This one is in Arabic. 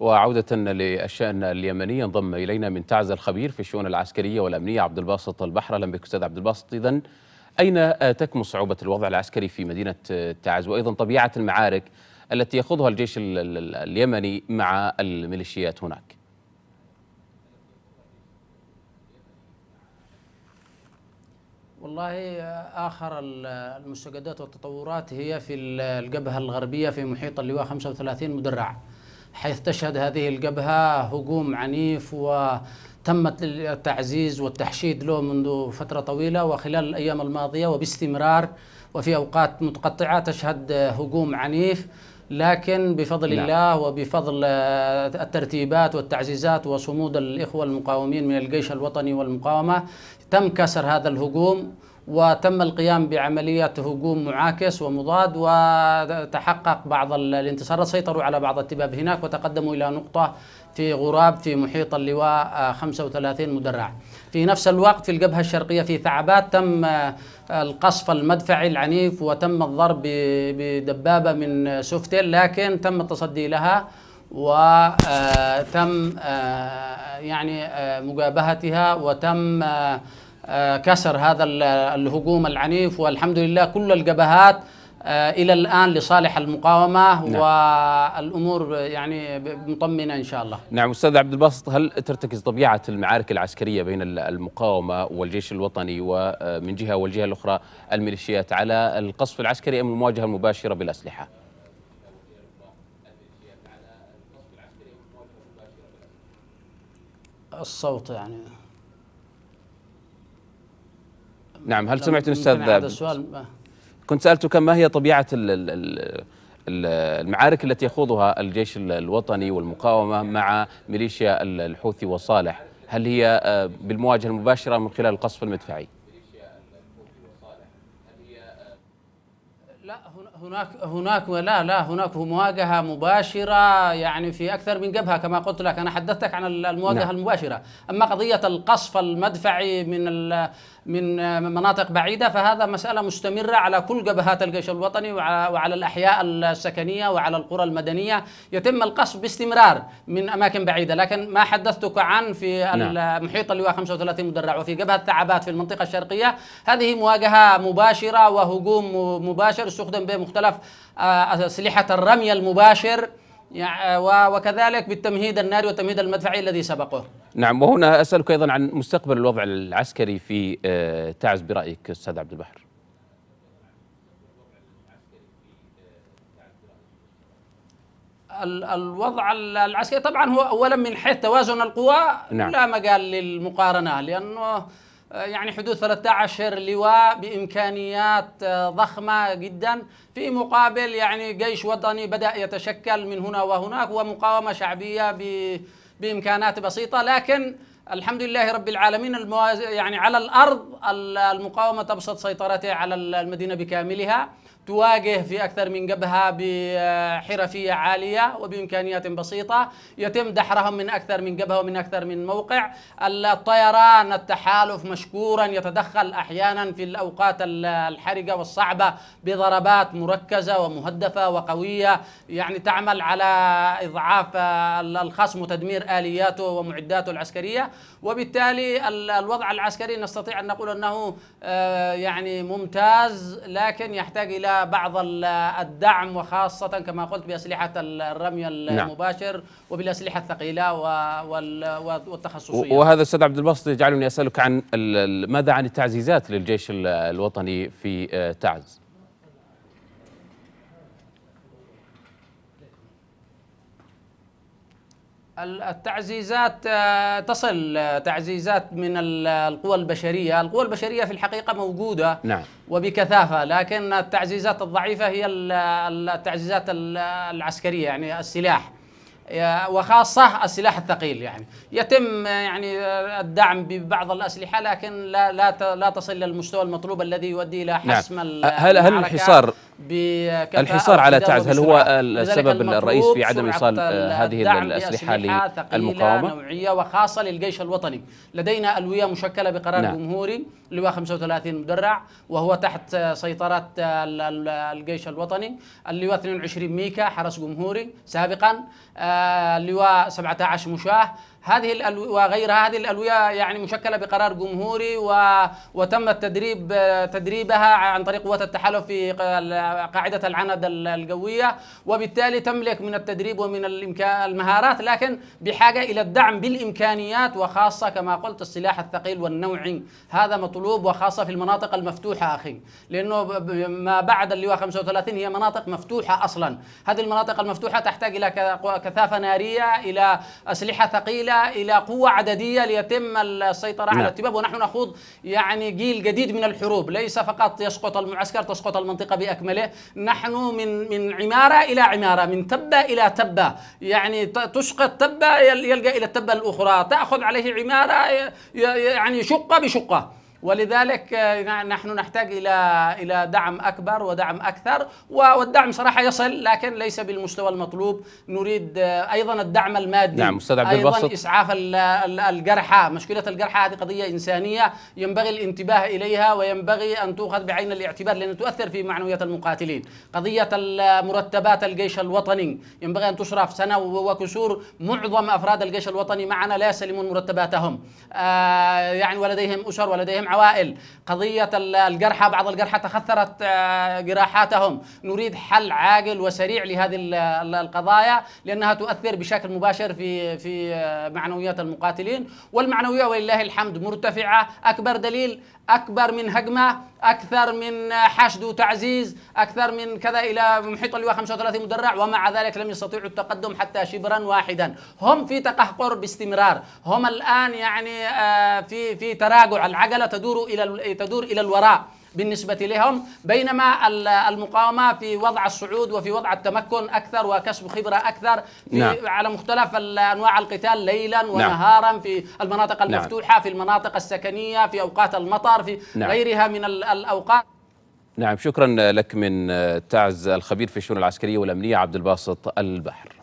وعودة للشأن اليمني ينضم إلينا من تعز الخبير في الشؤون العسكرية والأمنية عبد الباسط البحر أهلا بك أستاذ عبد الباسط إذا أين تكمن صعوبة الوضع العسكري في مدينة تعز وأيضا طبيعة المعارك التي يخوضها الجيش اليمني مع الميليشيات هناك والله آخر المستجدات والتطورات هي في الجبهة الغربية في محيط اللواء 35 مدرع حيث تشهد هذه الجبهة هجوم عنيف وتمت التعزيز والتحشيد له منذ فترة طويلة وخلال الأيام الماضية وباستمرار وفي أوقات متقطعة تشهد هجوم عنيف لكن بفضل لا. نعم. الله وبفضل الترتيبات والتعزيزات وصمود الإخوة المقاومين من الجيش الوطني والمقاومة تم كسر هذا الهجوم وتم القيام بعملية هجوم معاكس ومضاد وتحقق بعض الانتصارات سيطروا على بعض التباب هناك وتقدموا إلى نقطة في غراب في محيط اللواء 35 آه، مدرع في نفس الوقت في الجبهة الشرقية في ثعبات تم آه، القصف المدفعي العنيف وتم الضرب بدبابة من سوفتيل لكن تم التصدي لها وتم آه، يعني مجابهتها وتم آه، كسر هذا الهجوم العنيف والحمد لله كل الجبهات آه، الى الان لصالح المقاومه نعم. والامور يعني مطمئنه ان شاء الله. نعم استاذ عبد الباسط هل ترتكز طبيعه المعارك العسكريه بين المقاومه والجيش الوطني ومن آه، جهه والجهه الاخرى الميليشيات على القصف العسكري ام المواجهه المباشره بالاسلحه؟ الصوت يعني نعم هل سمعت الاستاذ هذا السؤال كنت سالتك ما هي طبيعه الـ الـ المعارك التي يخوضها الجيش الوطني والمقاومه مع ميليشيا الحوثي وصالح هل هي آه، بالمواجهه المباشره من خلال القصف المدفعي؟ هناك هناك لا لا هناك مواجهه مباشره يعني في اكثر من جبهه كما قلت لك انا حدثتك عن المواجهه نعم. المباشره اما قضيه القصف المدفعي من من مناطق بعيده فهذا مساله مستمره على كل جبهات الجيش الوطني وعلى, وعلى الاحياء السكنيه وعلى القرى المدنيه يتم القصف باستمرار من اماكن بعيده لكن ما حدثتك عن في نعم. محيط اللواء 35 مدرع وفي جبهه تعبات في المنطقه الشرقيه هذه مواجهه مباشره وهجوم مباشر استخدم به مختلف آه، أسلحة الرمي المباشر آه، وكذلك بالتمهيد الناري والتمهيد المدفعي الذي سبقه نعم وهنا أسألك أيضا عن مستقبل الوضع العسكري في آه، تعز برأيك أستاذ عبد البحر الوضع العسكري طبعا هو اولا من حيث توازن القوى نعم. لا مجال للمقارنه لانه آه، يعني حدود 13 لواء بامكانيات آه، ضخمه جدا في مقابل يعني جيش وطني بدا يتشكل من هنا وهناك ومقاومه شعبيه بامكانات بسيطه لكن الحمد لله رب العالمين المواز... يعني على الارض المقاومه تبسط سيطرتها على المدينه بكاملها تواجه في اكثر من جبهه بحرفيه عاليه وبامكانيات بسيطه يتم دحرهم من اكثر من جبهه ومن اكثر من موقع الطيران التحالف مشكورا يتدخل احيانا في الاوقات الحرجه والصعبه بضربات مركزه ومهدفه وقويه يعني تعمل على اضعاف الخصم وتدمير الياته ومعداته العسكريه وبالتالي الوضع العسكري نستطيع أن نقول أنه آه، يعني ممتاز لكن يحتاج إلى بعض الدعم وخاصة كما قلت بأسلحة الرمي نعم. المباشر وبالأسلحة الثقيلة والتخصصية وهذا أستاذ عبد الباسط يجعلني أسألك عن ماذا عن التعزيزات للجيش الوطني في آه، تعز التعزيزات آه، تصل آه، تعزيزات من القوى البشريه، القوى البشريه في الحقيقه موجوده نعم وبكثافه، لكن التعزيزات الضعيفه هي التعزيزات العسكريه يعني السلاح وخاصه السلاح الثقيل يعني، يتم آه، يعني الدعم ببعض الاسلحه لكن لا لا لا تصل للمستوى المطلوب الذي يؤدي الى نعم. حسم نعم. هل هل الحصار الحصار على تعز هل هو السبب الرئيسي في عدم ايصال هذه الاسلحه للمقاومه؟ نوعيه وخاصه للجيش الوطني، لدينا الويه مشكله بقرار نعم. جمهوري لواء 35 مدرع وهو تحت سيطره الجيش الوطني، اللواء 22 ميكا حرس جمهوري سابقا، آه، اللواء 17 مشاه هذه الالويه وغيرها هذه الألوية يعني مشكلة بقرار جمهوري و... وتم التدريب تدريبها عن طريق قوات التحالف في قاعدة العند الجوية وبالتالي تملك من التدريب ومن الإمكان... المهارات لكن بحاجة إلى الدعم بالإمكانيات وخاصة كما قلت السلاح الثقيل والنوعي هذا مطلوب وخاصة في المناطق المفتوحة أخي لأنه ما بعد اللواء 35 هي مناطق مفتوحة أصلا هذه المناطق المفتوحة تحتاج إلى كثافة نارية إلى أسلحة ثقيلة الى قوه عدديه ليتم السيطره نعم. على التباب ونحن نخوض يعني جيل جديد من الحروب ليس فقط يسقط المعسكر تسقط المنطقه باكمله نحن من من عماره الى عماره من تبه الى تبه يعني تسقط تبه يلجا الى التبه الاخرى تاخذ عليه عماره يعني شقه بشقه ولذلك آه، نحن نحتاج الى الى دعم اكبر ودعم اكثر والدعم صراحه يصل لكن ليس بالمستوى المطلوب نريد آه، ايضا الدعم المادي نعم استاذ عبد الباسط ايضا اسعاف الجرحى مشكله الجرحى هذه قضيه انسانيه ينبغي الانتباه اليها وينبغي ان تؤخذ بعين الاعتبار لان تؤثر في معنويات المقاتلين قضيه مرتبات الجيش الوطني ينبغي ان تشرف سنه وكسور معظم افراد الجيش الوطني معنا لا يستلمون مرتباتهم آه، يعني ولديهم اسر ولديهم عوائل قضية الجرحى بعض الجرحى تخثرت آه، جراحاتهم نريد حل عاجل وسريع لهذه القضايا لأنها تؤثر بشكل مباشر في في آه، معنويات المقاتلين والمعنوية ولله الحمد مرتفعة أكبر دليل أكبر من هجمة أكثر من آه، حشد وتعزيز أكثر من كذا إلى محيط اللواء 35 مدرع ومع ذلك لم يستطيعوا التقدم حتى شبرا واحدا هم في تقهقر باستمرار هم الآن يعني في في تراجع العجلة تدور إلى تدور إلى الوراء بالنسبة لهم بينما المقاومة في وضع الصعود وفي وضع التمكن أكثر وكسب خبرة أكثر في نعم. على مختلف أنواع القتال ليلا نعم. ونهارا نعم. في المناطق نعم. المفتوحة نعم. في المناطق السكنية في أوقات المطر في نعم. غيرها من الأوقات نعم شكرا لك من تعز الخبير في الشؤون العسكرية والأمنية عبد الباسط البحر